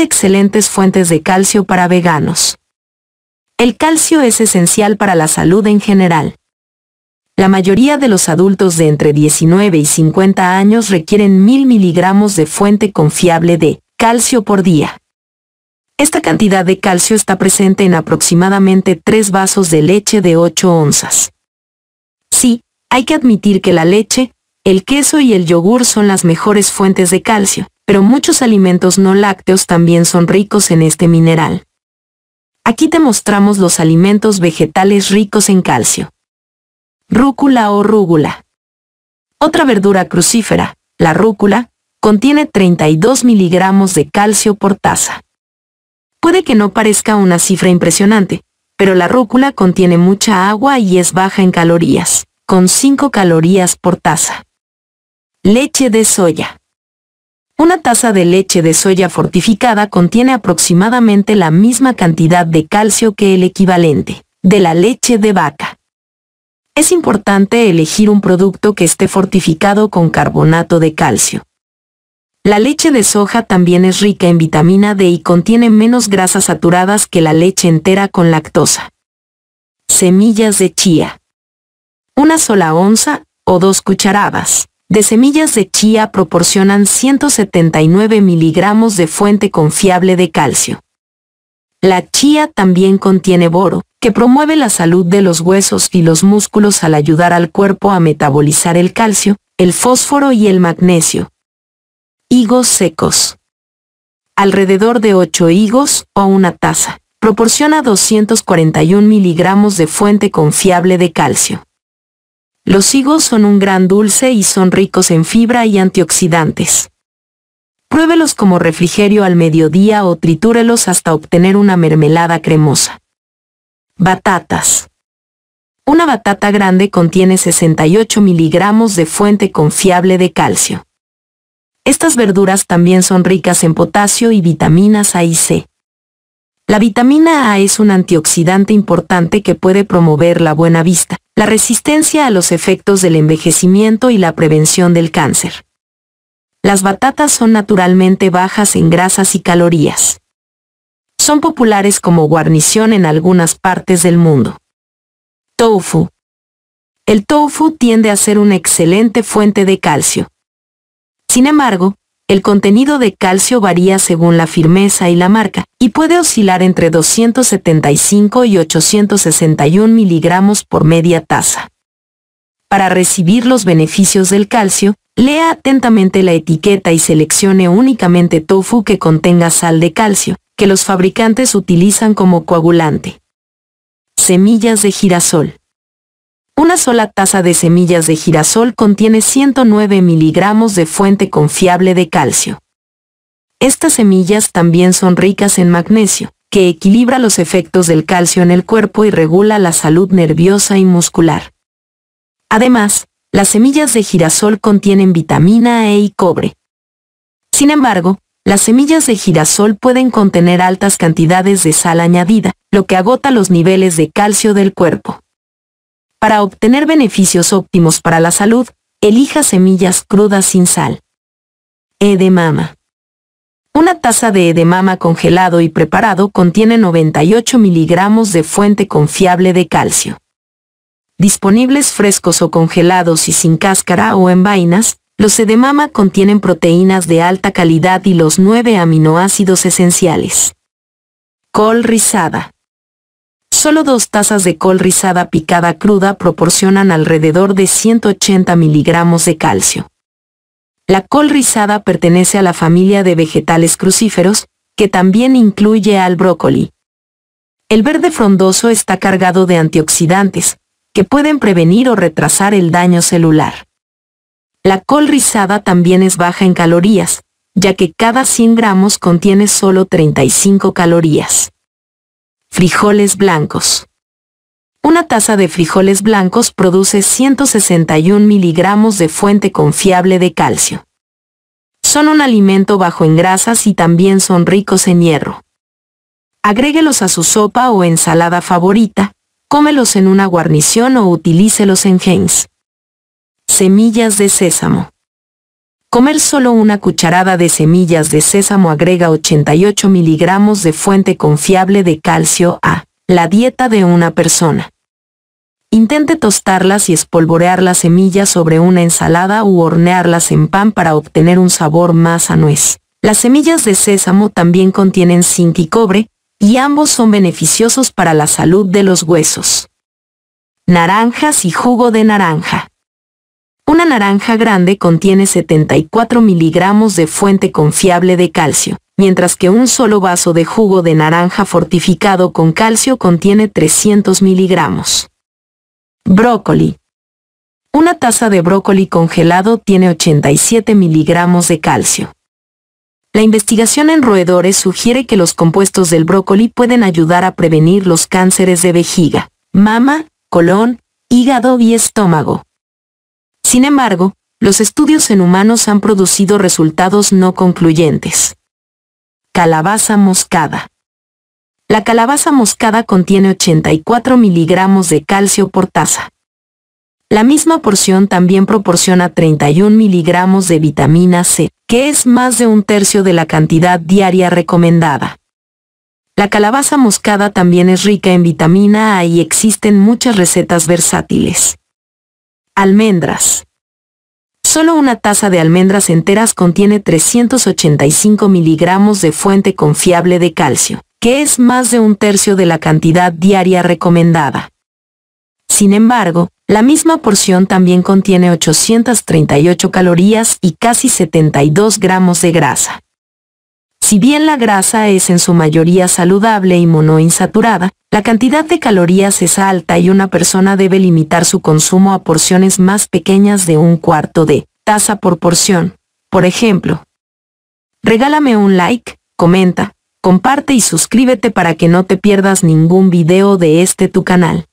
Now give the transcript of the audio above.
excelentes fuentes de calcio para veganos. El calcio es esencial para la salud en general. La mayoría de los adultos de entre 19 y 50 años requieren 1000 miligramos de fuente confiable de calcio por día. Esta cantidad de calcio está presente en aproximadamente 3 vasos de leche de 8 onzas. Sí, hay que admitir que la leche, el queso y el yogur son las mejores fuentes de calcio, pero muchos alimentos no lácteos también son ricos en este mineral. Aquí te mostramos los alimentos vegetales ricos en calcio. Rúcula o rúgula. Otra verdura crucífera, la rúcula, contiene 32 miligramos de calcio por taza. Puede que no parezca una cifra impresionante, pero la rúcula contiene mucha agua y es baja en calorías, con 5 calorías por taza. Leche de soya. Una taza de leche de soya fortificada contiene aproximadamente la misma cantidad de calcio que el equivalente de la leche de vaca. Es importante elegir un producto que esté fortificado con carbonato de calcio. La leche de soja también es rica en vitamina D y contiene menos grasas saturadas que la leche entera con lactosa. Semillas de chía. Una sola onza o dos cucharadas de semillas de chía proporcionan 179 miligramos de fuente confiable de calcio. La chía también contiene boro, que promueve la salud de los huesos y los músculos al ayudar al cuerpo a metabolizar el calcio, el fósforo y el magnesio. Higos secos. Alrededor de 8 higos o una taza. Proporciona 241 miligramos de fuente confiable de calcio. Los higos son un gran dulce y son ricos en fibra y antioxidantes. Pruébelos como refrigerio al mediodía o tritúrelos hasta obtener una mermelada cremosa. Batatas. Una batata grande contiene 68 miligramos de fuente confiable de calcio. Estas verduras también son ricas en potasio y vitaminas A y C. La vitamina A es un antioxidante importante que puede promover la buena vista, la resistencia a los efectos del envejecimiento y la prevención del cáncer. Las batatas son naturalmente bajas en grasas y calorías. Son populares como guarnición en algunas partes del mundo. Tofu. El tofu tiende a ser una excelente fuente de calcio. Sin embargo, el contenido de calcio varía según la firmeza y la marca, y puede oscilar entre 275 y 861 miligramos por media taza. Para recibir los beneficios del calcio, lea atentamente la etiqueta y seleccione únicamente tofu que contenga sal de calcio, que los fabricantes utilizan como coagulante. Semillas de girasol. Una sola taza de semillas de girasol contiene 109 miligramos de fuente confiable de calcio. Estas semillas también son ricas en magnesio, que equilibra los efectos del calcio en el cuerpo y regula la salud nerviosa y muscular. Además, las semillas de girasol contienen vitamina E y cobre. Sin embargo, las semillas de girasol pueden contener altas cantidades de sal añadida, lo que agota los niveles de calcio del cuerpo. Para obtener beneficios óptimos para la salud, elija semillas crudas sin sal. Edemama. Una taza de edemama congelado y preparado contiene 98 miligramos de fuente confiable de calcio. Disponibles frescos o congelados y sin cáscara o en vainas, los edemama contienen proteínas de alta calidad y los 9 aminoácidos esenciales. Col rizada solo dos tazas de col rizada picada cruda proporcionan alrededor de 180 miligramos de calcio. La col rizada pertenece a la familia de vegetales crucíferos, que también incluye al brócoli. El verde frondoso está cargado de antioxidantes, que pueden prevenir o retrasar el daño celular. La col rizada también es baja en calorías, ya que cada 100 gramos contiene solo 35 calorías. Frijoles blancos. Una taza de frijoles blancos produce 161 miligramos de fuente confiable de calcio. Son un alimento bajo en grasas y también son ricos en hierro. Agréguelos a su sopa o ensalada favorita, cómelos en una guarnición o utilícelos en genes. Semillas de sésamo. Comer solo una cucharada de semillas de sésamo agrega 88 miligramos de fuente confiable de calcio a la dieta de una persona. Intente tostarlas y espolvorear las semillas sobre una ensalada u hornearlas en pan para obtener un sabor más a nuez. Las semillas de sésamo también contienen zinc y cobre, y ambos son beneficiosos para la salud de los huesos. Naranjas y jugo de naranja. Una naranja grande contiene 74 miligramos de fuente confiable de calcio, mientras que un solo vaso de jugo de naranja fortificado con calcio contiene 300 miligramos. Brócoli. Una taza de brócoli congelado tiene 87 miligramos de calcio. La investigación en roedores sugiere que los compuestos del brócoli pueden ayudar a prevenir los cánceres de vejiga, mama, colon, hígado y estómago. Sin embargo, los estudios en humanos han producido resultados no concluyentes. Calabaza moscada. La calabaza moscada contiene 84 miligramos de calcio por taza. La misma porción también proporciona 31 miligramos de vitamina C, que es más de un tercio de la cantidad diaria recomendada. La calabaza moscada también es rica en vitamina A y existen muchas recetas versátiles. Almendras. Solo una taza de almendras enteras contiene 385 miligramos de fuente confiable de calcio, que es más de un tercio de la cantidad diaria recomendada. Sin embargo, la misma porción también contiene 838 calorías y casi 72 gramos de grasa. Si bien la grasa es en su mayoría saludable y monoinsaturada, la cantidad de calorías es alta y una persona debe limitar su consumo a porciones más pequeñas de un cuarto de taza por porción. Por ejemplo, regálame un like, comenta, comparte y suscríbete para que no te pierdas ningún video de este tu canal.